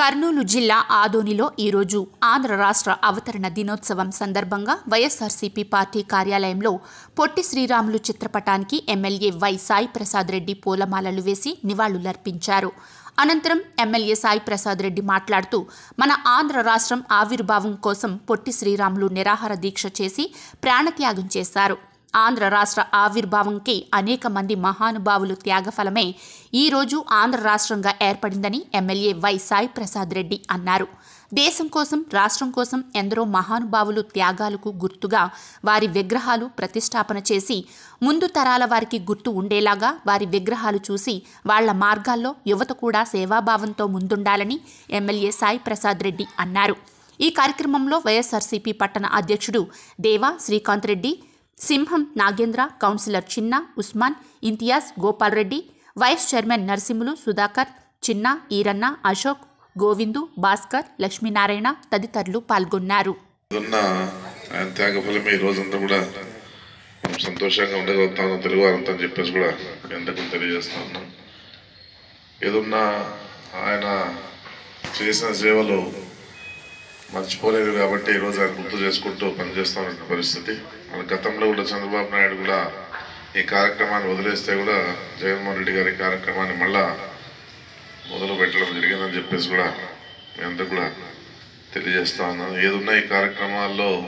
కర్నూలు జిల్లా ఆదోనిలో ఈరోజు ఆంధ్ర రాష్ట్ర అవతరణ దినోత్సవం సందర్భంగా వైఎస్ఆర్సీపీ పార్టీ కార్యాలయంలో పొట్టి శ్రీరాములు చిత్రపటానికి ఎమ్మెల్యే వై సాయి ప్రసాద్ రెడ్డి పూలమాలలు వేసి నివాళులర్పించారు అనంతరం ఎమ్మెల్యే సాయి ప్రసాద్ రెడ్డి మాట్లాడుతూ మన ఆంధ్ర రాష్ట్రం ఆవిర్భావం కోసం పొట్టి శ్రీరాములు నిరాహార దీక్ష చేసి ప్రాణత్యాగం చేశారు ఆంధ్ర రాష్ట్ర ఆవిర్భావంకి అనేక మంది మహానుభావులు త్యాగఫలమే ఈరోజు ఆంధ్ర రాష్ట్రంగా ఏర్పడిందని ఎమ్మెల్యే వై సాయి ప్రసాద్ రెడ్డి అన్నారు దేశం కోసం రాష్ట్రం కోసం ఎందరో మహానుభావులు త్యాగాలకు గుర్తుగా వారి విగ్రహాలు ప్రతిష్టాపన చేసి ముందు తరాల వారికి గుర్తు ఉండేలాగా వారి విగ్రహాలు చూసి వాళ్ల మార్గాల్లో యువత కూడా సేవాభావంతో ముందుండాలని ఎమ్మెల్యే సాయి ప్రసాద్ రెడ్డి అన్నారు ఈ కార్యక్రమంలో వైఎస్ఆర్సీపీ పట్టణ అధ్యక్షుడు దేవా శ్రీకాంత్ రెడ్డి సింహం నాగేంద్ర కౌన్సిలర్ చిన్న ఉస్మాన్ ఇంతియాజ్ గోపాల్ రెడ్డి వైస్ చైర్మన్ నరసింహులు సుధాకర్ చిన్న ఈరన్న అశోక్ గోవిందు భాస్కర్ లక్ష్మీనారాయణ తదితరులు పాల్గొన్నారు సంతోషంగా ఉండగలుగుతాను తెలుగు వారంతా అని చెప్పేసి కూడా ఎందుకు తెలియజేస్తా ఉన్నాం ఏదున్నా ఆయన చేసిన సేవలు మర్చిపోలేదు కాబట్టి ఈ రోజు ఆయన గుర్తు చేసుకుంటూ పనిచేస్తామన్న పరిస్థితి మన గతంలో కూడా చంద్రబాబు నాయుడు కూడా ఈ కార్యక్రమాన్ని వదిలేస్తే కూడా జగన్మోహన్ రెడ్డి గారి కార్యక్రమాన్ని మళ్ళా మొదలు పెట్టడం జరిగిందని చెప్పేసి కూడా మీ కూడా తెలియజేస్తా ఉన్నాను ఏదున్నా ఈ కార్యక్రమాల్లో